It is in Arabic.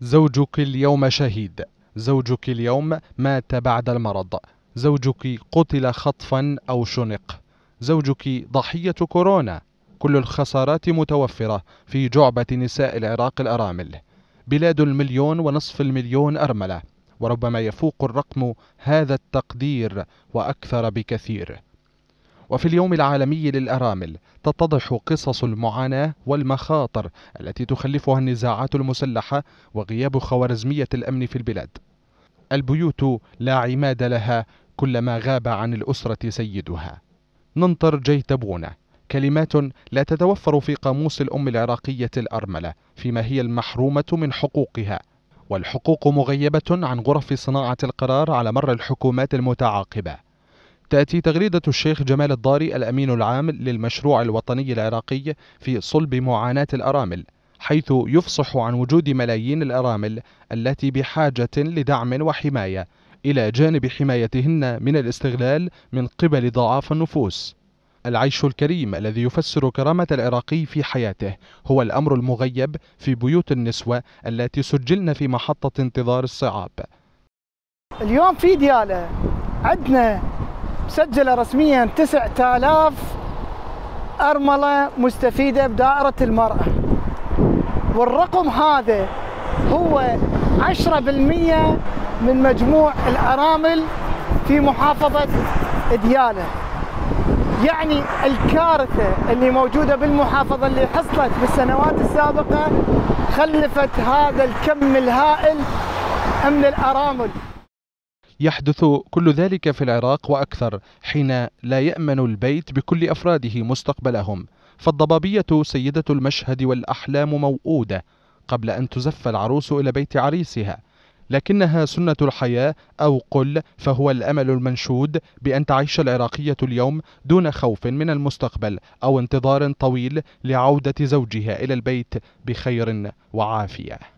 زوجك اليوم شهيد زوجك اليوم مات بعد المرض زوجك قتل خطفا أو شنق زوجك ضحية كورونا كل الخسارات متوفرة في جعبة نساء العراق الأرامل بلاد المليون ونصف المليون أرملة وربما يفوق الرقم هذا التقدير وأكثر بكثير وفي اليوم العالمي للأرامل تتضح قصص المعاناة والمخاطر التي تخلفها النزاعات المسلحة وغياب خوارزمية الأمن في البلاد البيوت لا عماد لها كلما غاب عن الأسرة سيدها ننطر جيتبونة كلمات لا تتوفر في قاموس الأم العراقية الأرملة فيما هي المحرومة من حقوقها والحقوق مغيبة عن غرف صناعة القرار على مر الحكومات المتعاقبة تأتي تغريدة الشيخ جمال الضاري الأمين العام للمشروع الوطني العراقي في صلب معاناة الأرامل حيث يفصح عن وجود ملايين الأرامل التي بحاجة لدعم وحماية إلى جانب حمايتهن من الاستغلال من قبل ضعاف النفوس العيش الكريم الذي يفسر كرامة العراقي في حياته هو الأمر المغيب في بيوت النسوة التي سجلن في محطة انتظار الصعاب اليوم في ديالة عندنا مسجله رسميا 9000 ارمله مستفيده بدائره المراه والرقم هذا هو 10% من مجموع الارامل في محافظه دياله يعني الكارثه اللي موجوده بالمحافظه اللي حصلت بالسنوات السابقه خلفت هذا الكم الهائل من الارامل يحدث كل ذلك في العراق وأكثر حين لا يأمن البيت بكل أفراده مستقبلهم فالضبابية سيدة المشهد والأحلام موؤودة قبل أن تزف العروس إلى بيت عريسها لكنها سنة الحياة أو قل فهو الأمل المنشود بأن تعيش العراقية اليوم دون خوف من المستقبل أو انتظار طويل لعودة زوجها إلى البيت بخير وعافية